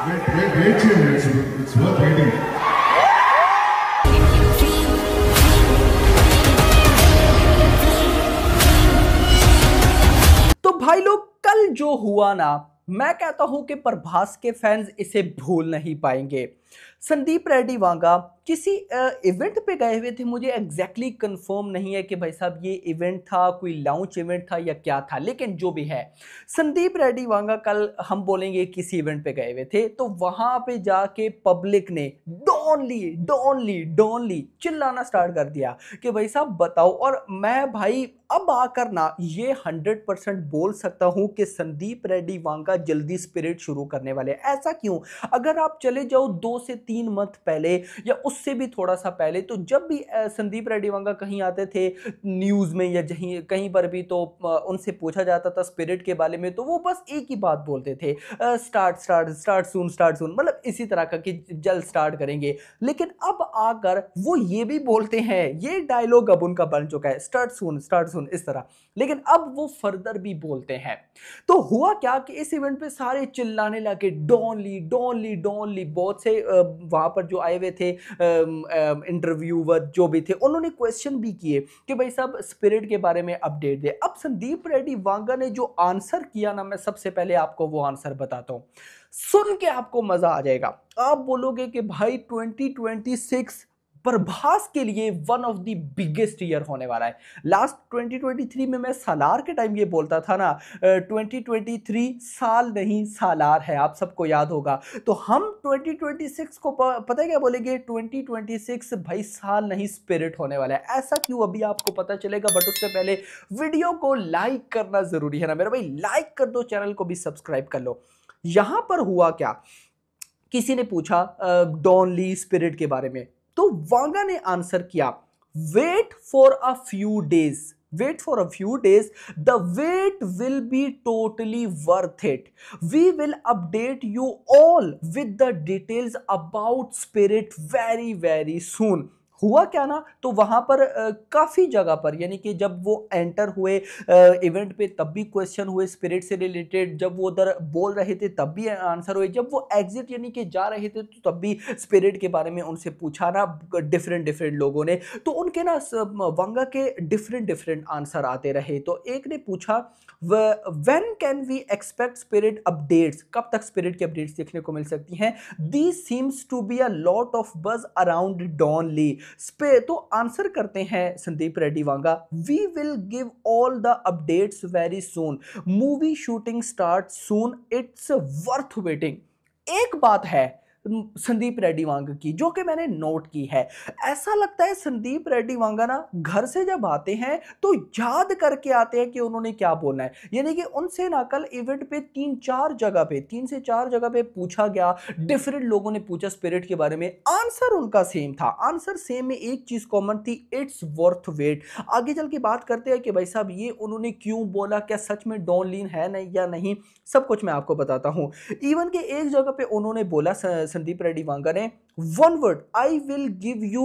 it's, it's worth waiting. तो भाई लोग कल जो हुआ ना मैं कहता हूं कि प्रभास के फैंस इसे भूल नहीं पाएंगे संदीप रेड्डी वांगा किसी इवेंट पे गए हुए थे मुझे एग्जैक्टली exactly कंफर्म नहीं है कि भाई साहब ये इवेंट था कोई लॉन्च इवेंट था या क्या था लेकिन जो भी है संदीप रेड्डी वांगा कल हम बोलेंगे किसी इवेंट पे गए हुए थे तो वहां पे जाके पब्लिक ने डोनली डोनली डोनली चिल्लाना स्टार्ट कर दिया कि भाई साहब बताओ और मैं भाई अब आकर ना ये हंड्रेड परसेंट बोल सकता हूँ कि संदीप रेड्डी वांगा जल्दी स्पिरिट शुरू करने वाले ऐसा क्यों अगर आप चले जाओ दो से तीन मंथ पहले या उस उससे भी थोड़ा सा पहले तो जब भी संदीप रेड्डीवांगा कहीं आते थे न्यूज़ में या जहीं कहीं पर भी तो उनसे पूछा जाता था स्पिरिट के बारे में तो वो बस एक ही बात बोलते थे start start start soon start soon मतलब इसी तरह का कि जल्द स्टार्ट करेंगे लेकिन अब आकर वो ये भी बोलते हैं ये डायलॉग अब उनका बन चुका है स्टार्ट सून स्टार्ट सून इस तरह लेकिन अब वो फर्दर भी बोलते हैं तो हुआ क्या कि इस इवेंट पे सारे चिल्लाने लगे Don Lee Don Lee Don Lee बहुत से वहां पर जो आए हुए थे इंटरव्यूवर um, um, जो भी थे उन्होंने क्वेश्चन भी किए कि भाई साहब स्पिरिट के बारे में अपडेट दे अब संदीप रेड्डी वांगा ने जो आंसर किया ना मैं सबसे पहले आपको वो आंसर बताता हूँ सुन के आपको मज़ा आ जाएगा आप बोलोगे कि भाई 2026 प्रभास के लिए one of the biggest year होने वाला है लास्ट 2023 में मैं सालार के टाइम ये बोलता था ना 2023 साल नहीं सालार है आप सबको याद होगा तो हम 2026 को पता है क्या बोलेंगे 2026 भाई साल नहीं स्पिरिट होने वाला है ऐसा क्यों अभी आपको पता चलेगा बट उससे पहले वीडियो को लाइक करना ज़रूरी है ना मेरा भाई लाइक कर दो चैनल को भी सब्सक्राइब कर लो यहां पर हुआ क्या किसी ने पूछा डॉन ली स्पिरिट के बारे में तो वांगा ने आंसर किया wait for a few days wait for a few days the wait will be totally worth it we will update you all with the details about Spirit very very soon हुआ क्या ना तो वहाँ पर काफ़ी जगह पर यानी कि जब वो एंटर हुए इवेंट पे तब भी क्वेश्चन हुए स्पिरिट से रिलेटेड जब वो उधर बोल रहे थे तब भी आंसर हुए जब वो एग्जिट यानी कि जा रहे थे तो तब भी स्पिरिट के बारे में उनसे पूछा ना डिफरेंट डिफरेंट लोगों ने तो उनके ना वंगा के डिफरेंट डिफरेंट आंसर आते रहे तो एक ने पूछा when can we expect Spirit updates कब तक स्पिरिट के अपडेट्स देखने को मिल सकती हैं the seems to be a lot of buzz around Don Lee स्पे तो आंसर करते हैं Sandeep Reddy Vanga we will give all the updates very soon movie shooting start soon it's worth waiting एक बात है संदीप रेड्डी वांग की जो कि मैंने नोट की है ऐसा लगता है संदीप रेड्डी वांगा ना घर से जब आते हैं तो याद करके आते हैं कि उन्होंने क्या बोलना है यानी कि उनसे ना कल इवेंट पे तीन चार जगह पे तीन से चार जगह पे पूछा गया डिफरेंट लोगों ने पूछा स्पिरिट के बारे में आंसर उनका सेम था आंसर सेम में एक चीज़ कॉमन थी इट्स वर्थ वेट आगे चल के बात करते हैं कि भाई साहब ये उन्होंने क्यों बोला क्या सच में डॉन लीन है नहीं या नहीं सब कुछ मैं आपको बताता हूँ इवन के एक जगह पे उन्होंने बोला संदीप रेड्डी वांगा ने one word I will give you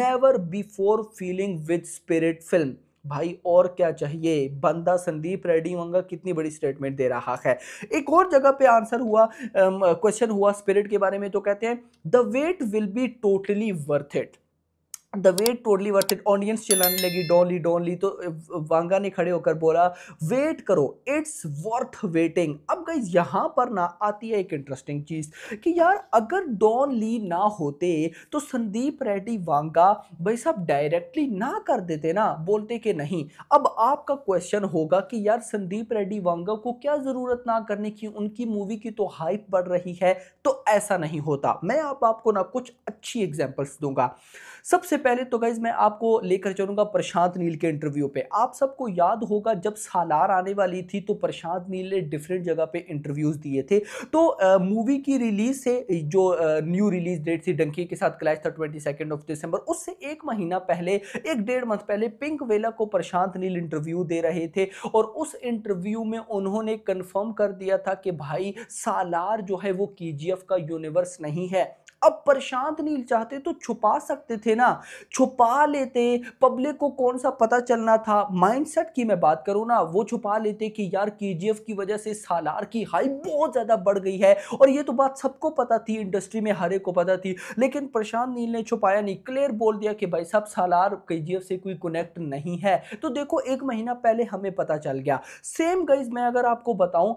never before feeling with Spirit film भाई और क्या चाहिए बंदा संदीप रेड्डी वांगा कितनी बड़ी स्टेटमेंट दे रहा है एक और जगह पे आंसर हुआ क्वेश्चन हुआ स्पिरिट के बारे में तो कहते हैं the wait will be totally worth it the wait totally worth it audience चिल्लाने लगी डॉली डॉली तो वांगा ने खड़े होकर बोला वेट करो इट्स वर्थ वेटिंग अब गई यहाँ पर ना आती है एक इंटरेस्टिंग चीज़ कि यार अगर डॉन ली ना होते तो संदीप रेड्डी वांगा भाई साहब डायरेक्टली ना कर देते ना बोलते कि नहीं अब आपका क्वेश्चन होगा कि यार संदीप रेड्डी वांगा को क्या ज़रूरत ना करने की उनकी मूवी की तो हाइप बढ़ रही है तो ऐसा नहीं होता मैं आप आपको ना कुछ अच्छी एग्जाम्पल्स दूंगा सबसे पहले तो गाइज मैं आपको लेकर चलूंगा प्रशांत नील के इंटरव्यू पे आप सबको याद होगा जब सालार आने वाली थी तो प्रशांत नील ने डिफरेंट जगह पे इंटरव्यूज़ दिए थे तो मूवी की रिलीज से जो न्यू रिलीज डेट थी डंकी के साथ क्लैश था ट्वेंटी सेकेंड ऑफ दिसंबर उससे एक महीना पहले एक डेढ़ मंथ पहले पिंक वेला को प्रशांत नील इंटरव्यू दे रहे थे और उस इंटरव्यू में उन्होंने कन्फर्म कर दिया था कि भाई सालार जो है वो के का यूनिवर्स नहीं है अब प्रशांत तो नील चाहते तो छुपा सकते थे ना छुपा लेते पब्लिक को कौन सा पता चलना था माइंडसेट की मैं बात करूँ ना वो छुपा लेते कि यार केजीएफ की वजह से सालार की हाइप बहुत ज़्यादा बढ़ गई है और ये तो बात सबको पता थी इंडस्ट्री में हर एक को पता थी लेकिन प्रशांत नील ने छुपाया नहीं क्लियर बोल दिया कि भाई साहब सालार के से कोई कनेक्ट नहीं है तो देखो एक महीना पहले हमें पता चल गया सेम गाइज मैं अगर आपको बताऊं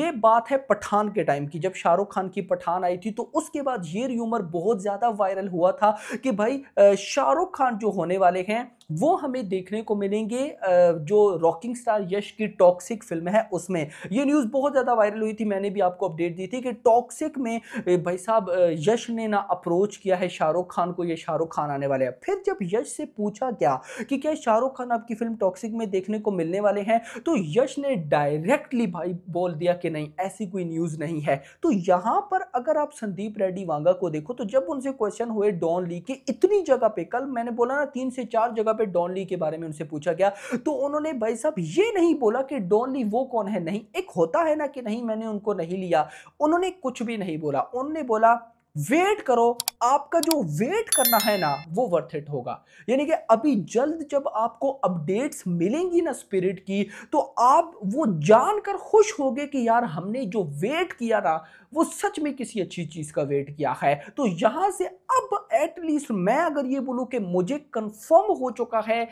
ये बात है पठान के टाइम की जब शाहरुख खान की पठान आई थी तो उसके बाद बाद ये र्यूमर बहुत ज़्यादा वायरल हुआ था कि भाई शाहरुख खान जो होने वाले हैं वो हमें देखने को मिलेंगे जो रॉकिंग स्टार यश की टॉक्सिक फिल्म है उसमें ये न्यूज़ बहुत ज़्यादा वायरल हुई थी मैंने भी आपको अपडेट दी थी कि टॉक्सिक में भाई साहब यश ने ना अप्रोच किया है शाहरुख खान को ये शाहरुख खान आने वाले हैं फिर जब यश से पूछा गया कि क्या शाहरुख खान आपकी फिल्म टॉक्सिक में देखने को मिलने वाले हैं तो यश ने डायरेक्टली भाई बोल दिया कि नहीं ऐसी कोई न्यूज़ नहीं है तो यहाँ पर अगर आप संदीप रेड्डी वांगा को देखो तो जब उनसे क्वेश्चन हुए डॉन ली के इतनी जगह पे कल मैंने बोला ना तीन से चार जगह पे डॉन ली के बारे में उनसे पूछा गया तो उन्होंने भाई साहब ये नहीं बोला कि डॉन ली वो कौन है नहीं एक होता है ना कि नहीं मैंने उनको नहीं लिया उन्होंने कुछ भी नहीं बोला उन्होंने बोला वेट करो आपका जो वेट करना है ना वो वर्थ इट होगा यानी कि अभी जल्द जब आपको अपडेट्स मिलेंगी ना स्पिरिट की तो आप वो जानकर खुश होगे कि यार हमने जो वेट किया ना वो सच में किसी अच्छी चीज़ का वेट किया है तो यहां से अब एटलीस्ट मैं अगर ये बोलूँ कि मुझे कंफर्म हो चुका है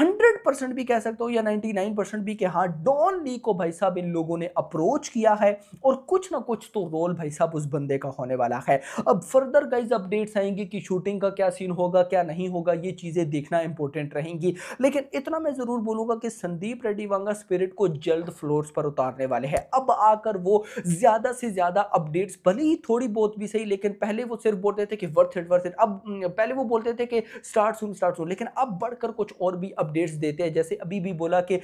हंड्रेड परसेंट भी कह सकता हूँ या नाइन्टी नाइन परसेंट भी कि हाँ डॉन ली को भाई साहब इन लोगों ने अप्रोच किया है और कुछ ना कुछ तो रोल भाई साहब उस बंदे का होने वाला है अब फर्दर गाइज अपडेट्स आएंगे कि शूटिंग का क्या सीन होगा क्या नहीं होगा ये चीज़ें देखना इंपॉर्टेंट रहेंगी लेकिन इतना मैं ज़रूर बोलूंगा कि संदीप रेड्डी वांगा स्पिरिट को जल्द फ्लोर पर उतारने वाले हैं अब आकर वो ज़्यादा से ज़्यादा अपडेट्स भले ही थोड़ी बहुत भी सही लेकिन पहले वो सिर्फ बोलते थे कि वर्थ इट वर्थ इट अब पहले वो बोलते थे कि स्टार्ट सुन स्टार्ट सुन लेकिन अब बढ़कर कुछ और भी अपडेट्स देते हैं जैसे अभी भी बोला कि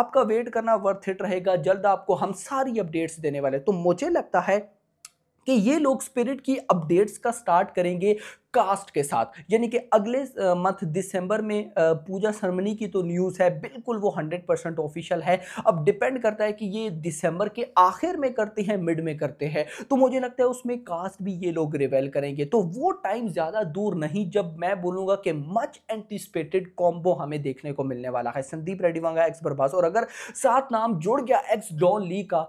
आपका वेट करना वर्थ इट रहेगा जल्द आपको हम सारी अपडेट्स देने वाले तो मुझे लगता है कि ये लोग स्पिरिट की अपडेट्स का स्टार्ट करेंगे कास्ट के साथ यानी कि अगले मंथ दिसंबर में पूजा सरमनी की तो न्यूज़ है बिल्कुल वो 100 परसेंट ऑफिशियल है अब डिपेंड करता है कि ये दिसंबर के आखिर में करते हैं मिड में करते हैं तो मुझे लगता है उसमें कास्ट भी ये लोग रिवेल करेंगे तो वो टाइम ज़्यादा दूर नहीं जब मैं बोलूँगा कि मच एंटिसपेटेड कॉम्बो हमें देखने को मिलने वाला है संदीप रेड्डी वांगा एक्स बरबास और अगर सात नाम जुड़ गया एक्स डॉन ली का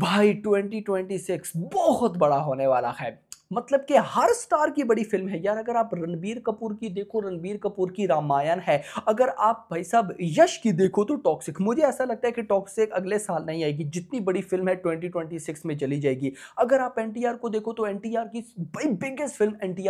भाई 2026 बहुत बड़ा होने वाला है मतलब कि हर स्टार की बड़ी फिल्म है यार अगर आप रणबीर कपूर की देखो रणबीर कपूर की रामायण है अगर आप भाई साहब यश की देखो तो टॉक्सिक मुझे ऐसा लगता है कि टॉक्सिक अगले साल नहीं आएगी जितनी बड़ी फिल्म है 2026 में चली जाएगी अगर आप एन को देखो तो एन की भाई बिगेस्ट फिल्म एन टी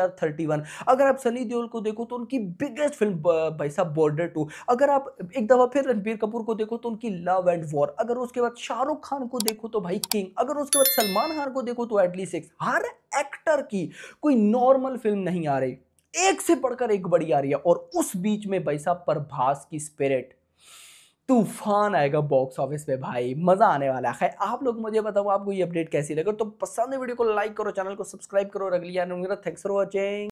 अगर आप सनी देओल को देखो तो उनकी बिगेस्ट फिल्म भाई साहब बॉर्डर टू अगर आप एक दफ़ा फिर रणबीर कपूर को देखो तो उनकी लव एंड वॉर अगर उसके बाद शाहरुख खान को देखो तो भाई किंग अगर उसके बाद सलमान खान को देखो तो एटलीस्ट हर एक्ट एक्टर की कोई नॉर्मल फिल्म नहीं आ रही एक से बढ़कर एक बड़ी आ रही है और उस बीच में भाई साहब प्रभास की स्पिरिट तूफान आएगा बॉक्स ऑफिस पे भाई मज़ा आने वाला है आप लोग मुझे बताओ आपको ये अपडेट कैसी लगे तो पसंद है वीडियो को लाइक करो चैनल को सब्सक्राइब करो अगली थैंक्स फॉर वॉचिंग